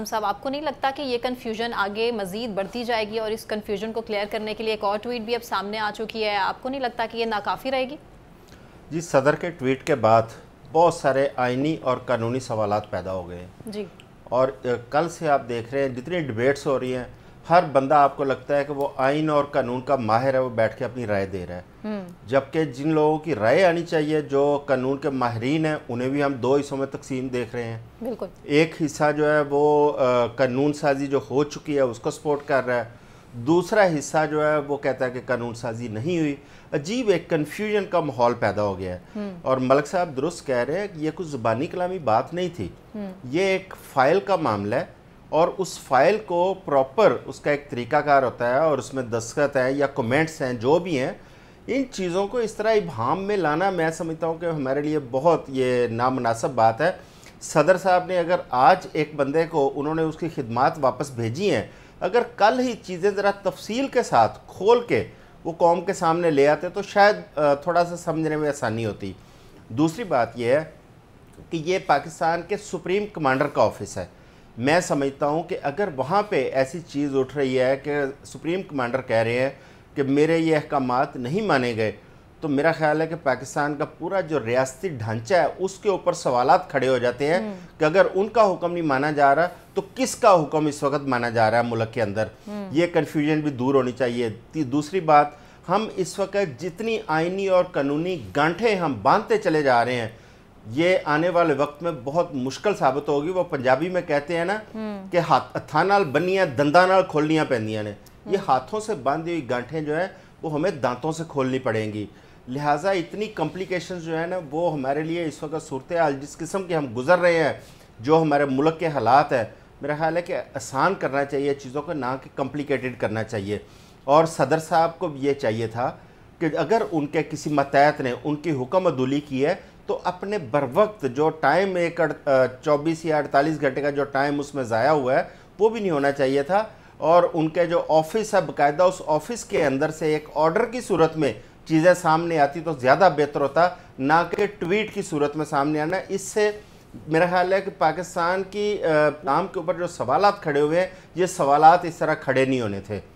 साहब आपको नहीं लगता कि ये कन्फ्यूजन आगे मजीद बढ़ती जाएगी और इस कन्फ्यूजन को क्लियर करने के लिए एक और ट्वीट भी अब सामने आ चुकी है आपको नहीं लगता कि ये नाकाफ़ी रहेगी जी सदर के ट्वीट के बाद बहुत सारे आइनी और कानूनी सवाल पैदा हो गए जी और कल से आप देख रहे हैं जितनी डिबेट्स हो रही हैं हर बंदा आपको लगता है कि वो आइन और कानून का माहिर है वो बैठ के अपनी राय दे रहा है हम्म। जबकि जिन लोगों की राय आनी चाहिए जो कानून के माहरीन हैं उन्हें भी हम दो हिस्सों में तकसीम देख रहे हैं बिल्कुल एक हिस्सा जो है वो कानून साजी जो हो चुकी है उसको सपोर्ट कर रहा है दूसरा हिस्सा जो है वो कहता है कि कानून साजी नहीं हुई अजीब एक कन्फ्यूजन का माहौल पैदा हो गया है हम्म। और मलक साहब दुरुस्त कह रहे हैं कि ये कुछ ज़ुबानी कलामी बात नहीं थी हम्म। ये एक फ़ाइल का मामला है और उस फाइल को प्रॉपर उसका एक तरीकाकार होता है और उसमें दस्खत है या कमेंट्स हैं जो भी हैं इन चीज़ों को इस तरह इबाम में लाना मैं समझता हूँ कि हमारे लिए बहुत ये नामनासब बात है सदर साहब ने अगर आज एक बंदे को उन्होंने उसकी खिदमत वापस भेजी हैं अगर कल ही चीज़ें ज़रा तफसील के साथ खोल के वो कौम के सामने ले आते तो शायद थोड़ा सा समझने में आसानी होती दूसरी बात यह है कि ये पाकिस्तान के सुप्रीम कमांडर का ऑफिस है मैं समझता हूँ कि अगर वहाँ पे ऐसी चीज़ उठ रही है कि सुप्रीम कमांडर कह रहे हैं कि मेरे ये अहकाम नहीं माने गए तो मेरा ख्याल है कि पाकिस्तान का पूरा जो रियासती ढांचा है उसके ऊपर सवाल खड़े हो जाते हैं हम्म। कि अगर उनका हुक्म नहीं माना जा रहा तो किसका हुक्म इस वक्त माना जा रहा है मुल्क के अंदर हम्म। ये कन्फ्यूजन भी दूर होनी चाहिए दूसरी बात हम इस वक्त जितनी आइनी और कानूनी गांठें हम बांधते चले जा रहे हैं ये आने वाले वक्त में बहुत मुश्किल साबित होगी वो पंजाबी में कहते हैं ना हम्म। कि हाथ हथा नाल बनिया दंदा नाल खोलनियाँ पैंदियाँ ने ये हम्म। हाथों से बांधी हुई गांठें जो है वो हमें दांतों से खोलनी पड़ेंगी लिहाजा इतनी कॉम्प्लिकेशन जो है ना वो हमारे लिए इस वक्त सूरत हाल जिस किस्म के हम गुजर रहे हैं जो हमारे मुल्क के हालात है मेरा ख्याल है कि आसान करना चाहिए चीज़ों को ना कि कॉम्प्लिकेटेड करना चाहिए और सदर साहब को ये चाहिए था कि अगर उनके किसी मतहत ने उनकी हुक्म अदुली की है तो अपने बर वक्त जो टाइम एक चौबीस या अड़तालीस घंटे का जो टाइम उसमें ज़ाया हुआ है वो भी नहीं होना चाहिए था और उनके जो ऑफिस है बाकायदा उस ऑफिस के अंदर से एक ऑर्डर की सूरत में चीज़ें सामने आती तो ज़्यादा बेहतर होता ना कि ट्वीट की सूरत में सामने आना इससे मेरा ख्याल है कि पाकिस्तान की नाम के ऊपर जो सवालत खड़े हुए हैं ये सवालत इस तरह खड़े नहीं होने थे